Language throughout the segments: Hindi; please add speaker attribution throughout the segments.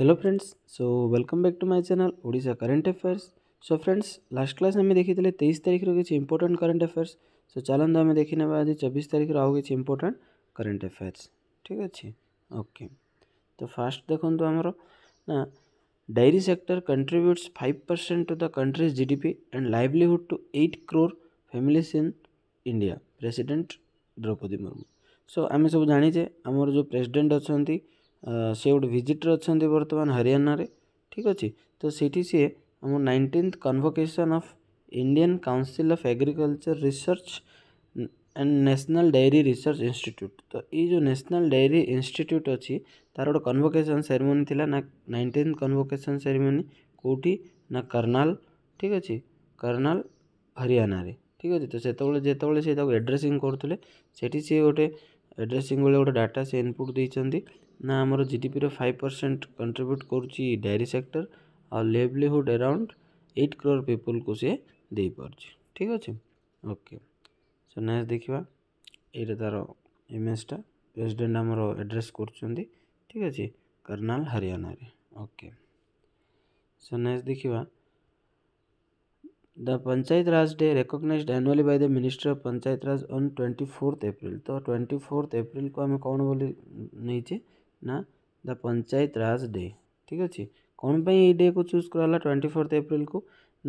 Speaker 1: Hello friends so welcome back to my channel Odisha current affairs so friends last class आम देखी तेईस तारीख किसी इंपोर्टां करेन्ट अफेयर्स सो चलो आम देखने आज चबीस तारीख रो कि इम्पोर्टाट करेन्ट अफेयर्स ठीक तो तो अच्छे ओके तो फास्ट देखो आमर ना dairy sector contributes five percent to the country's P and livelihood to eight crore families in India president Draupadi Murmu so आम सब जाने आमर जो प्रेसिडेंट अच्छा ସେ ଗୋଟେ ଭିଜିଟର୍ ଅଛନ୍ତି ବର୍ତ୍ତମାନ ହରିୟାଣାରେ ଠିକ୍ ଅଛି ତ ସେଇଠି ସିଏ ଆମ nineteenth convocation of Indian Council of Agriculture Research and National Dairy Research Institute ତ ଏଇ ଯେଉଁ ନ୍ୟାସନାଲ୍ ଡାଇରୀ ଇନଷ୍ଟିଚ୍ୟୁଟ୍ ଅଛି ତା'ର ଗୋଟେ କନଭୋକେସନ୍ ସେରିମୋନି ଥିଲା ନା ନାଇଣ୍ଟିନ୍ଥ କନଭୋକେସନ୍ ସେରିମୋନି କେଉଁଠି ନା କର୍ଣ୍ଣାଲ ଠିକ୍ ଅଛି କର୍ଣ୍ଣାଲ ହରିୟାଣାରେ ଠିକ୍ ଅଛି ତ ସେତେବେଳେ ଯେତେବେଳେ ସେ ତାକୁ ଆଡ୍ରେସିଂ କରୁଥିଲେ ସେଠି ସିଏ ଗୋଟେ ଆଡ୍ରେସିଂ ବେଳେ ଗୋଟେ ଡାଟା ସେ ଇନପୁଟ୍ ଦେଇଛନ୍ତି ना आम जिडीपी फाइव परसेंट कंट्रब्यूट कर डायरी सेक्टर आ livelihood around eight crore people को सी दे पार्जे ठीक अच्छे ओके सो ने देखा ये तार इमेजा प्रेसीडेट आम एड्रेस कर ठीक अच्छे करनाल हरियाणा रे ओके सो ने देखा the Panchayat Raj day recognise annually by the minister of Panchayat Raj on twenty fourth April तो ट्वेंटी फोर्थ एप्रिल को आम कौन बोली नहींचे ନା ଦ ପଞ୍ଚାୟତ ରାଜ ଡେ ଠିକ୍ ଅଛି କ'ଣ ପାଇଁ ଏଇ ଡେକୁ ଚୁଜ୍ କରାଗଲା ଟ୍ୱେଣ୍ଟି ଫୋର୍ଥ ଏପ୍ରିଲକୁ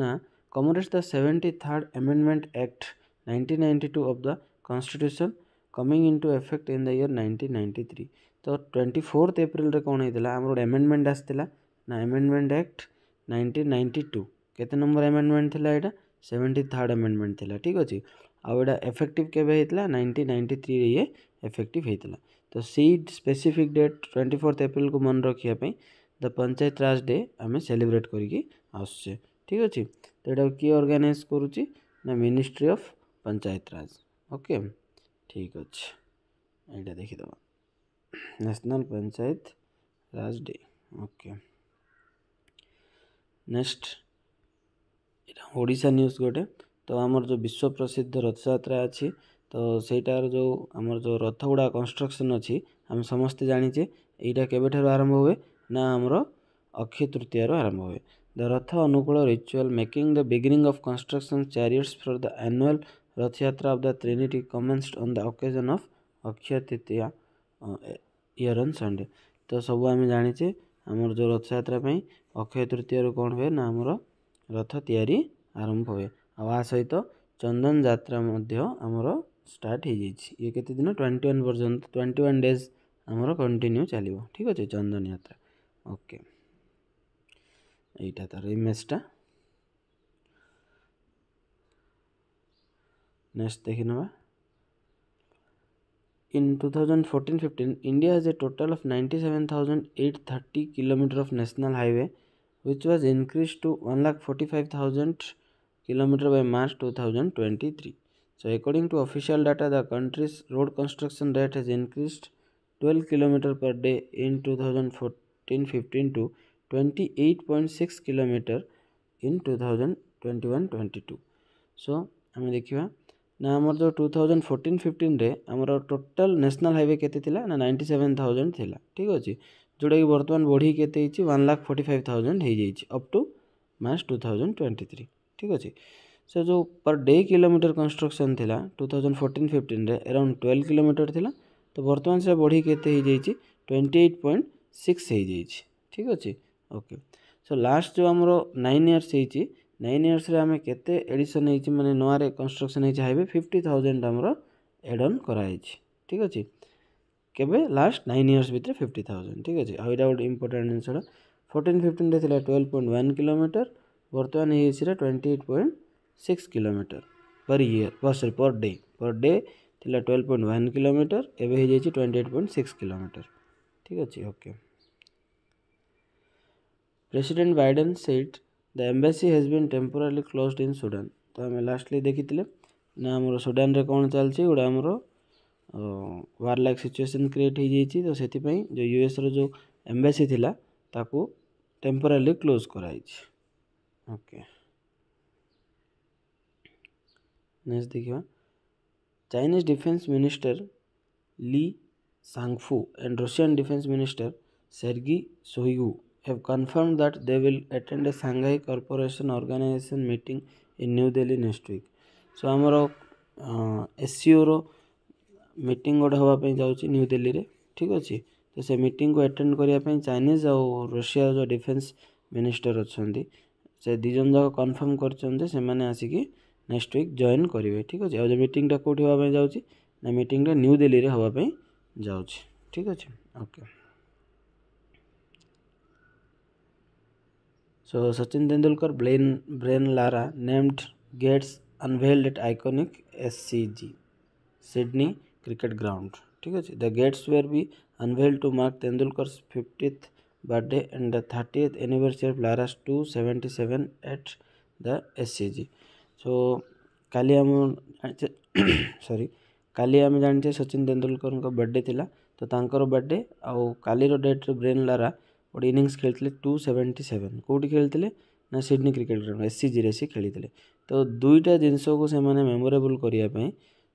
Speaker 1: ନା commemorates the seventy third amendment act nineteen ninety two of the constitution coming into effect in the year nineteen ninety three ତ ଟ୍ୱେଣ୍ଟି ଫୋର୍ଥ ଏପ୍ରିଲରେ କ'ଣ ହେଇଥିଲା ଆମର ଗୋଟେ ଆମେଣ୍ଡମେଣ୍ଟ ଆସିଥିଲା ନା amendment act nineteen ninety two କେତେ ନମ୍ବର ଆମେଣ୍ଡମେଣ୍ଟ ଥିଲା ଏଇଟା ସେଭେଣ୍ଟି ଥାର୍ଡ଼ ଆମେଣ୍ଡମେଣ୍ଟ ଥିଲା ଠିକ୍ ଅଛି ଆଉ ଏଇଟା ଏଫେକ୍ଟିଭ୍ କେବେ ହେଇଥିଲା ନାଇଣ୍ଟିନ୍ ନାଇଣ୍ଟି ଥ୍ରୀରେ ଇଏ ଏଫେକ୍ଟିଭ୍ ହେଇଥିଲା तो सी specific date twenty fourth April को मन रखापी द पंचायत राज डे आम सेलिब्रेट करसचे ठीक अच्छे तो यह किए अर्गानाइज कर ministry of Panchayat Raj okay ठीक अच्छे यहाँ देखीद national Panchayat Raj day okay next ओडा न्यूज गोटे तो आमर जो विश्व प्रसिद्ध रथजात्रा अच्छी ତ ସେଇଟାର ଯେଉଁ ଆମର ଯେଉଁ ରଥ ଗୁଡ଼ା କନଷ୍ଟ୍ରକ୍ସନ୍ ଅଛି ଆମେ ସମସ୍ତେ ଜାଣିଛେ ଏଇଟା କେବେଠାରୁ ଆରମ୍ଭ ହୁଏ ନା ଆମର ଅକ୍ଷୟ ତୃତୀୟାରୁ ଆରମ୍ଭ ହୁଏ the Ratha Anukula ritual making the beginning of construction chariots for the annual Rathayatra of the trinity commenced on the occasion of Akshaya Tritiya year on Sunday ତ ସବୁ ଆମେ ଜାଣିଛେ ଆମର ଯେଉଁ ରଥଯାତ୍ରା ପାଇଁ ଅକ୍ଷୟ ତୃତୀୟାରୁ କ'ଣ ହୁଏ ନା ଆମର ରଥ ତିଆରି ଆରମ୍ଭ ହୁଏ ଆଉ ଆ ସହିତ ଚନ୍ଦନ ଯାତ୍ରା ମଧ୍ୟ ଆମର स्टार्ट हो कते दिन ट्वेंटी वन पर्यटन ट्वेंटी वन डेज आम कंटिन्यू चलो ठीक अच्छे चंदन यात्रा ओके यहाँ तर इमेजा नेक्स्ट देख two thousand fourteen fifteen India has a total ninety seven thousand eight 97,830 kilometre of national highway which was increase to one lakh forty five thousand kilometre by March two twenty three So according to official data, the country's road construction rate has increased 12 km per day in 2014-15 to 28.6 km in 2021-22. So ଆମେ ଦେଖିବା ନା ଆମର ଯେଉଁ ଟୁ ଥାଉଜେଣ୍ଡ ଫୋର୍ଟିନ୍ ଫିଫ୍ଟିନ୍ରେ ଆମର ଟୋଟାଲ୍ ନ୍ୟାସନାଲ୍ ହାଇୱେ କେତେ ଥିଲା ନା ନାଇଣ୍ଟି ସେଭେନ୍ ଥାଉଜେଣ୍ଡ ଥିଲା ଠିକ୍ ଅଛି ଯେଉଁଟାକି ବର୍ତ୍ତମାନ ବଢ଼ିକି କେତେ ହେଇଛି one lakh forty five thousand ହେଇଯାଇଛି up to March two thousand twenty three ଠିକ୍ ଅଛି से जो पर डे किलोमीटर कंस्ट्रक्शन थी टू थाउजेंड फोर्टीन फिफ्टीन में एराउंड ट्वेल्व किलोमीटर थी तो बर्तमान से बढ़ी के ट्वेंटी एट पॉइंट सिक्स हो जाए ठीक अच्छे ओके सो लास्ट जो आम नाइन इयर्स है नाइन इयर्स आम केडिशन हो मैंने नुआर कन्स्ट्रक्शन हो फिफ्टी थाउजेंड आम एडअन कराई ठीक अच्छे केवे लास्ट नाइन इयर्स भितर फिफ्टी थाउजेंड ठीक अच्छे आई गोटे इंपोर्टाट जिनसा फोर्टीन फिफ्टन थी ट्वेल्व पॉइंट वन किलोमीटर बर्तमान ये twenty eight point six kilometre per year वर्ष पर डे पर डे थी ट्वेल्व पॉइंट वन किलोमीटर एवं twenty eight point six kilometre ठीक अच्छे okay president Biden said the embassy has been temporary close in Sudan तो आम लास्टली देखी ना आम सुडान कौन चलती गोटे आमर वार लाइक सिचुएसन क्रिएट हो जाए तो जो यूएस रो एम्बेसी थी ताकू क्लोज कराई ओके okay. नेक्स्ट देखा Chinese defence minister Li Shangfu and Russian defence minister Sergei Shoigu have confirm that they will attend a Shanghai corporation organisation meeting in New Delhi next week so आम एससीओ रीट गोटे हाँपी जाऊ दिल्ली में ठीक अच्छे तो से मीट को एटेड करने चाइनिज आ रशिया जो डिफेन्स मिनिस्टर अच्छा से दिजन जाक कनफर्म करसिकी नेक्स्ट विक् जॉन करेंगे ठीक अच्छे आज मीटा कौटी हाँ जाऊँगी मीटा न्यू दिल्ली में हाँपी जाऊँ ठीक अच्छे ओके सो सचिन तेन्दुलकर ब्लेन Brian Lara named gates unveiled at iconic SCG Sydney cricket ground ठीक अच्छे the gates were be unveiled to mark Tendulkar fiftieth birthday and the thirtieth anniversary of Lara two seventy seven at the G so କାଲି ଆମ ସରି କାଲି ଆମେ ଜାଣିଛେ ସଚିନ ତେନ୍ଦୁଲକରଙ୍କ ବର୍ଥଡ଼େ ଥିଲା ତ ତାଙ୍କର ବର୍ଥଡ଼େ ଆଉ କାଲିର ଡେଟ୍ରେ ବ୍ରେନ୍ ଲାରା ଗୋଟେ ଇନିଂସ୍ ଖେଳିଥିଲେ ଟୁ ସେଭେଣ୍ଟି ସେଭେନ୍ କେଉଁଠି ଖେଳିଥିଲେ ନା Sydney cricket ground S C ଜିରେ ସେ ଖେଳିଥିଲେ ତ ଦୁଇଟା ଜିନିଷକୁ ସେମାନେ ମେମୋରେବୁଲ୍ କରିବା ପାଇଁ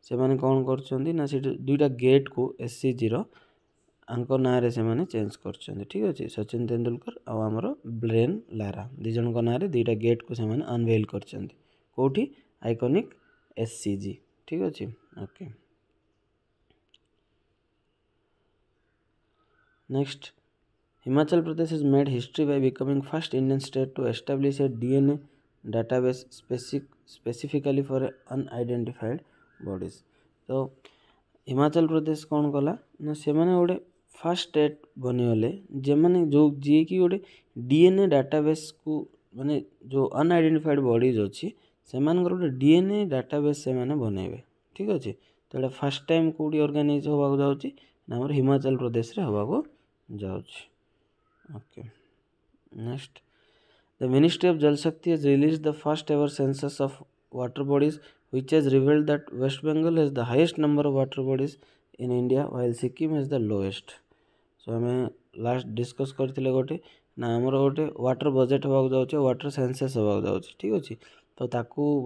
Speaker 1: ସେମାନେ କ'ଣ କରୁଛନ୍ତି ନା ସେଠି ଦୁଇଟା ଗେଟ୍କୁ ଏସ୍ ସି ଜିର ଆଙ୍କ ନାଁରେ ସେମାନେ ଚେଞ୍ଜ କରିଛନ୍ତି ଠିକ୍ ଅଛି ସଚିନ ତେନ୍ଦୁଲକର ଆଉ ଆମର ବ୍ରେନ୍ ଲାରା ଦୁଇ ଜଣଙ୍କ ନାଁରେ ଦୁଇଟା ଗେଟ୍କୁ ସେମାନେ ଅନଭେଲ୍ କରିଛନ୍ତି କେଉଁଠି ଆଇକନିକ୍ ଏସ୍ ସି ଜି ଠିକ୍ ଅଛି okay next Himachal Pradesh has made history by becoming first Indian state to establish a DNA database specific, specifically for unidentified bodies. तो हिमाचल प्रदेश କ'ଣ କଲା ନା ସେମାନେ ଗୋଟେ ଫାର୍ଷ୍ଟ ଷ୍ଟେଟ୍ ବନିଗଲେ ଯେମାନେ ଯେଉଁ ଯିଏକି ଗୋଟେ ଡି ଏନ୍ ଏ ଡାଟାବେସ୍କୁ ମାନେ ଯେଉଁ ଅନଆଇଡେଣ୍ଟିଫାଏଡ଼୍ ବଡ଼ିଜ୍ ଅଛି से गोटे डीएनए डाटाबेस से बनइबे ठीक अच्छे तो फास्ट टाइम कौटी अर्गानाइज हो जाऊँगी हिमाचल प्रदेश में होगा जाके next the ministry of Jal Shakti is release the first ever census of water bodies which has revealed that West Bengal is the highest number of water bodies in India while Sikkim is the lowest so आम लास्ट डिस्कस करें गोटे ना आमर गोटे व्टर बजेट होगा सेनसस् व्टर सेनसे ठीक अच्छे तो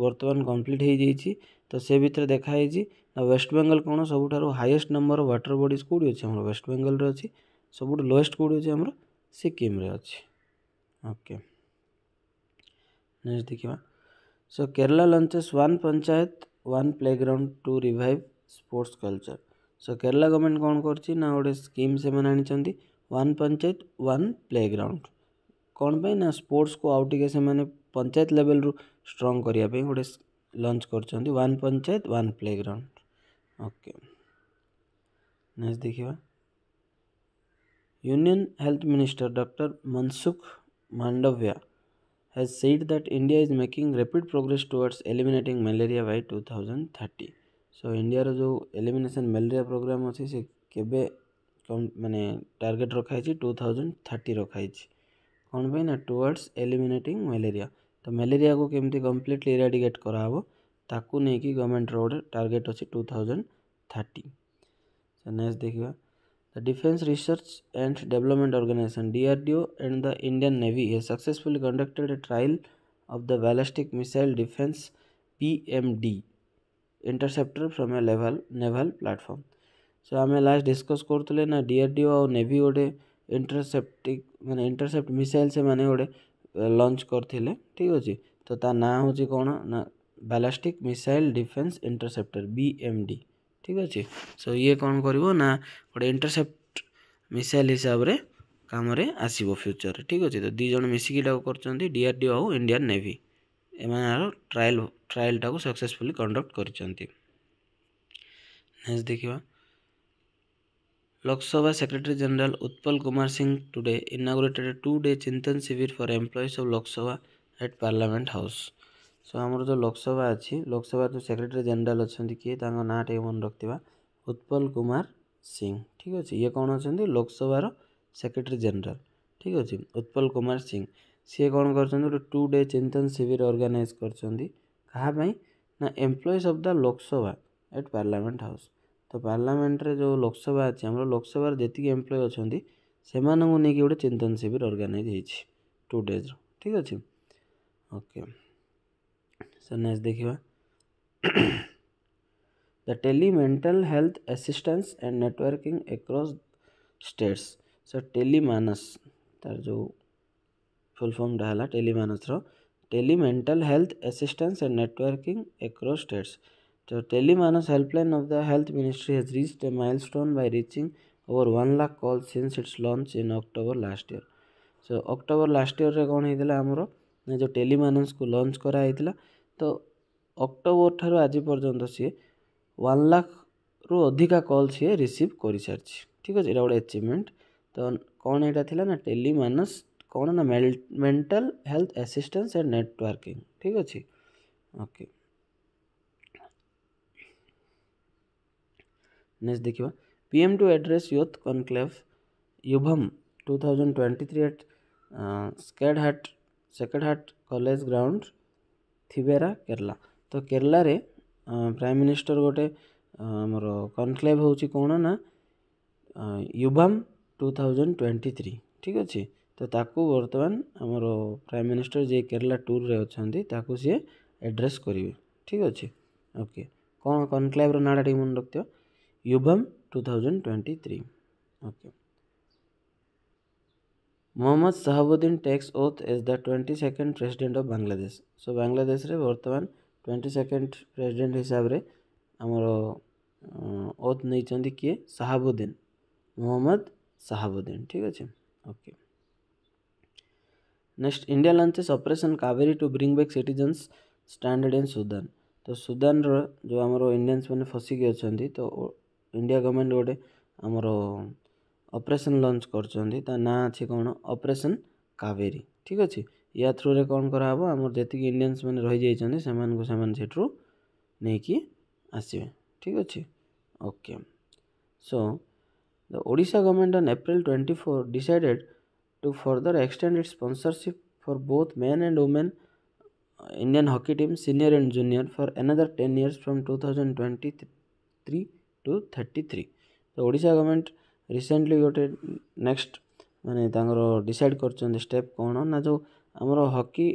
Speaker 1: बर्तमान कम्प्लीट हो तो से भितर देखाई वेस्ट बेंगल कौन सब हाइएस्ट नंबर वाटर बडीज कौटी अच्छे वेस्ट बेंगल अच्छी सब लोएस्ट कौटी अच्छे आमर सिक्किम्रे अच्छी ओके नेक्स्ट देखा so Kerala launches one panchayat one playground to revive sports culture so Kerala government कौन कर गोटे स्कीम से one panchayat one playground ground कौन पर स्पोर्ट्स को आउटे से पंचायत लेवल रु स्ट्रंग करने गोटे लंच कर panchayat one playground okay next देखा union health minister doctor Mansukh Mandaviya has said that India is making rapid progress towards eliminating malaria by 2030 so India रो जो एलिमिनेशन मैलेरिया प्रोग्राम अच्छे से केवे मैंने टारगेट रखाई टू थाउजेंड थर्टी रखाई कौन पाई ना टुवर्ड्स एलिमिनेटिंग मैलेरिया तो मेलेरी को कमी कम्प्लीटली इराडिकेट कराव ताक नहीं गवर्नमेंट रोड़ टारगेट अच्छे टू थाउजेंड थर्टी नेक्स्ट देखा the defence research and development organisation DRDO and the Indian navy a successful conducted a trial of the ballistic missile defence D interceptor from a level naval platform so आम लास्ट डिस्कस करूँ ना डीआरडीओ आउ ने गोटे इंटरसेप्टिक मैंने इंटरसेप्ट मिसाइल से मैंने गोटे ଲଞ୍ଚ କରିଥିଲେ ଠିକ୍ ଅଛି ତ ତା ନାଁ ହେଉଛି କ'ଣ ନା ballistic missile defence interceptor B M D ଠିକ୍ ଅଛି ସୋ ଇଏ କ'ଣ କରିବ ନା ଗୋଟେ ଇଣ୍ଟରସେପ୍ଟ ମିସାଇଲ୍ ହିସାବରେ କାମରେ ଆସିବ ଫ୍ୟୁଚରରେ ଠିକ୍ ଅଛି ତ ଦୁଇ ଜଣ ମିଶିକି ଏଟାକୁ କରୁଛନ୍ତି ଡିଆର୍ଡିଓ ଆଉ ଇଣ୍ଡିଆନ୍ ନେଭି ଏମାନଙ୍କର ଟ୍ରାଏଲ୍ ଟ୍ରାଏଲ୍ଟାକୁ ସକ୍ସେସଫୁଲି କଣ୍ଡକ୍ଟ କରିଛନ୍ତି ନେକ୍ସଟ ଦେଖିବା Lok Sabha secretary Secretary Utpal Kumar Singh Singh today two day Chintan Shivir Chintan Sivir for Lok Sabha at Lok house so आमर जो लोकसभा अच्छी लोकसभा जो सेक्रेटरी जेनेल अच्छा किए ना टे मन रखा उत्पल कुमार सिंह ठीक अच्छे ये कौन अच्छा लोकसभा सेक्रेटरी जेनेल ठीक अच्छे उत्पल कुमार सिंह सी कौन कर to day Chintan Shivir organise ना employees of the Lok Sabha at parliament house तो पार्लमेंट रे जो लोकसभा अच्छे आम लोकसभा जीक एम्प्लय अच्छा से मैं गोटे चिंतन शिविर अर्गानाइज हो टू डेज ठीक अच्छे ओके सर नेक्स्ट देखा the tele mental health assistance and networking across states tele Manas तार जो फुल फॉर्म टेलीमानस टेलीमानसर tele mental health assistance and networking across states The Telemanas helpline of the Health Ministry has reached a milestone by reaching over 1 lakh calls since its launch in October last year. So October last year ରେ କ'ଣ ହେଇଥିଲା ଆମର ନା ଯେଉଁ ଟେଲିମାନନ୍ସକୁ ଲଞ୍ଚ କରାହେଇଥିଲା ତ ଅକ୍ଟୋବର ଠାରୁ ଆଜି ପର୍ଯ୍ୟନ୍ତ ସିଏ ୱାନ୍ ଲାଖ୍ରୁ ଅଧିକା କଲ୍ ସିଏ ରିସିଭ୍ କରିସାରିଛି ଠିକ୍ ଅଛି ଏଇଟା ଗୋଟେ ଆଚିଭମେଣ୍ଟ ତ କ'ଣ ଏଇଟା ଥିଲା ନା ଟେଲିମାନସ୍ କ'ଣ ନା mental health assistance and networking ଠିକ୍ ଅଛି ଓକେ ନେକ୍ସଟ ଦେଖିବା P M to address youth conclave Yuvam two thousand twenty three at Sacred Heart Sacred Heart College ground Thevara Kerala ତ କେରଲାରେ ପ୍ରାଇମ୍ ମିନିଷ୍ଟର ଗୋଟେ ଆମର କନକ୍ଲେଭ୍ ହେଉଛି କ'ଣ ନା Yuvam two thousand twenty three ଠିକ୍ ଅଛି ତ ତାକୁ ବର୍ତ୍ତମାନ ଆମର ପ୍ରାଇମ୍ ମିନିଷ୍ଟର ଯିଏ କେରଲା ଟୁର୍ରେ ଅଛନ୍ତି ତାକୁ ସିଏ ଆଡ୍ରେସ୍ କରିବେ ଠିକ୍ ଅଛି ଓକେ କ'ଣ କନକ୍ଲେଭ୍ର ନାଁଟା ଟିକେ ମନେ ରଖିଥିବ Yuvam 2023 okay Mohammed Shahabuddin takes oath as the twenty second president of Bangladesh so Bangladesh रे वर्तमान ट्वेंटी सेकेंड प्रेसिडेंट हिसाब से आमर ओथ नहीं किए साहाबुद्दीन मोहम्मद साहाबुद्दीन ठीक अच्छे okay next India launches operation Kaveri to bring back citizens stranded in Sudan तो सुदान रो जो आमर इंडियंस मैंने फसिकी अच्छा तो ଇଣ୍ଡିଆ ଗଭର୍ଣ୍ଣମେଣ୍ଟ ଗୋଟେ ଆମର ଅପରେସନ୍ ଲଞ୍ଚ କରୁଛନ୍ତି ତା ନାଁ ଅଛି କ'ଣ ଅପରେସନ୍ କାବେରୀ ଠିକ୍ ଅଛି ୟା ଥ୍ରୁରେ କ'ଣ କରାହେବ ଆମର ଯେତିକି ଇଣ୍ଡିଆନ୍ସ ମାନେ ରହିଯାଇଛନ୍ତି ସେମାନଙ୍କୁ ସେମାନେ ସେଠରୁ ନେଇକି ଆସିବେ ଠିକ୍ ଅଛି okay so the Odisha government on April twenty four decided to further extend it sponsorship for both men and women Indian hockey team senior and junior for another ten years from two thousand twenty three two thirty three ତ ଓଡ଼ିଶା ଗଭର୍ଣ୍ଣମେଣ୍ଟ ରିସେଣ୍ଟଲି ଗୋଟେ ନେକ୍ସଟ ମାନେ ତାଙ୍କର ଡିସାଇଡ଼ କରିଛନ୍ତି ଷ୍ଟେପ୍ କ'ଣ ନା ଯେଉଁ ଆମର ହକି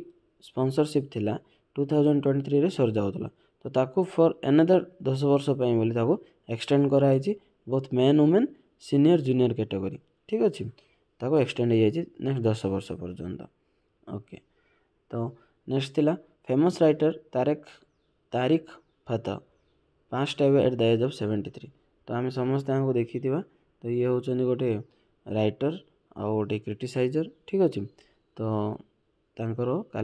Speaker 1: ସ୍ପନ୍ସରସିପ୍ ଥିଲା ଟୁ ଥାଉଜେଣ୍ଡ ଟ୍ୱେଣ୍ଟି ଥ୍ରୀରେ ସରିଯାଉଥିଲା ତ ତାକୁ ଫର୍ ଏନାଦର ଦଶ ବର୍ଷ ପାଇଁ ବୋଲି ତାକୁ ଏକ୍ସଟେଣ୍ଡ କରାହେଇଛି both men women senior junior category ଠିକ୍ ଅଛି ତାକୁ ଏକ୍ସଟେଣ୍ଡ ହେଇଯାଇଛି ନେକ୍ସଟ ଦଶ ବର୍ଷ ପର୍ଯ୍ୟନ୍ତ ଓକେ ତ ନେକ୍ସଟ ଥିଲା ଫେମସ୍ ରାଇଟର ତାରେକ ତାରିଖ ଫତ पांच एवं at the age of seventy three तो आम समस्त देखी तो ये हूँ गोटे रटर आ गए क्रिटिसाइजर ठीक अच्छे तो तर का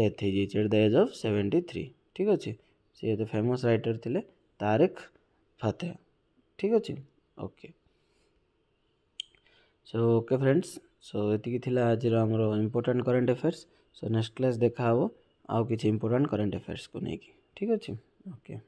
Speaker 1: डेथ हो जाए at the age of seventy three ठीक अच्छे सी ये फेमस रईटर थे तारेख फाते ठीक अच्छे okay so okay friends so ये आज important current affairs so next class देखा हे आउ कि इम्पोर्टाट करेन्ट एफेयर्स को लेकिन ठीक अच्छे ओके okay.